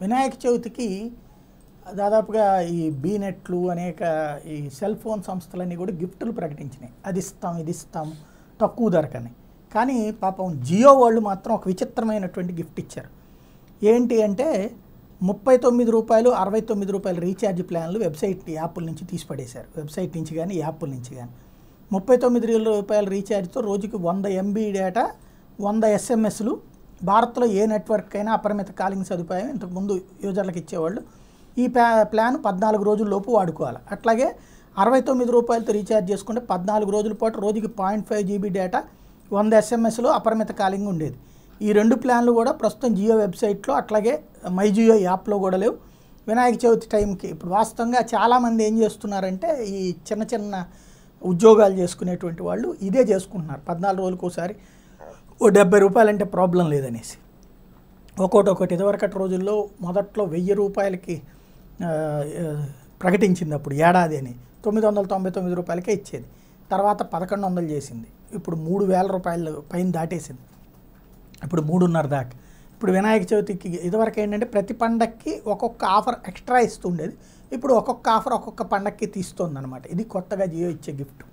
వినాయక చవితికి దాదాపుగా ఈ బీనెట్లు అనేక ఈ సెల్ ఫోన్ సంస్థలన్నీ కూడా గిఫ్ట్లు ప్రకటించినాయి అది ఇస్తాం ఇది ఇస్తాం తక్కువ ధరకని కానీ పాపం జియో వాళ్ళు మాత్రం ఒక విచిత్రమైనటువంటి గిఫ్ట్ ఇచ్చారు ఏంటి అంటే ముప్పై తొమ్మిది రూపాయలు అరవై తొమ్మిది రూపాయలు రీఛార్జ్ ప్లాన్లు వెబ్సైట్ యాప్ల నుంచి తీసిపడేశారు వెబ్సైట్ నుంచి కానీ యాప్ల నుంచి కానీ ముప్పై తొమ్మిది రూపాయల రీఛార్జ్తో రోజుకి వంద ఎంబీ డేటా వంద ఎస్ఎంఎస్లు భారత్లో ఏ నెట్వర్క్ అయినా అపరిమిత కాలింగ్ సదుపాయం ఇంతకుముందు యూజర్లకు ఇచ్చేవాళ్ళు ఈ ప్లాన్ పద్నాలుగు రోజుల్లోపు వాడుకోవాలి అట్లాగే అరవై తొమ్మిది రూపాయలతో రీఛార్జ్ చేసుకుంటే పద్నాలుగు రోజుల పాటు రోజుకి పాయింట్ ఫైవ్ జీబీ డేటా వంద ఎస్ఎంఎస్లో అపరిమిత కాలింగ్ ఉండేది ఈ రెండు ప్లాన్లు కూడా ప్రస్తుతం జియో వెబ్సైట్లో అట్లాగే మై జియో యాప్లో కూడా లేవు వినాయక చవితి టైంకి ఇప్పుడు వాస్తవంగా చాలామంది ఏం చేస్తున్నారంటే ఈ చిన్న చిన్న ఉద్యోగాలు చేసుకునేటువంటి వాళ్ళు ఇదే చేసుకుంటున్నారు పద్నాలుగు రోజులకోసారి ఓ డెబ్బై రూపాయలంటే ప్రాబ్లం లేదనేసి ఒక్కోటి ఒకటి ఇదివరకటి రోజుల్లో మొదట్లో వెయ్యి రూపాయలకి ప్రకటించింది అప్పుడు ఏడాది అని తొమ్మిది వందల తొంభై తొమ్మిది రూపాయలకే ఇచ్చేది తర్వాత పదకొండు వందలు చేసింది ఇప్పుడు మూడు వేల రూపాయలు పైన దాటేసింది ఇప్పుడు మూడున్నర దాకా ఇప్పుడు వినాయక చవితికి ఇదివరకు ఏంటంటే ప్రతి పండక్కి ఒక్కొక్క ఆఫర్ ఎక్స్ట్రా ఇస్తుండేది ఇప్పుడు ఒక్కొక్క ఆఫర్ ఒక్కొక్క పండక్కి తీస్తుంది అనమాట ఇది కొత్తగా జియో ఇచ్చే గిఫ్ట్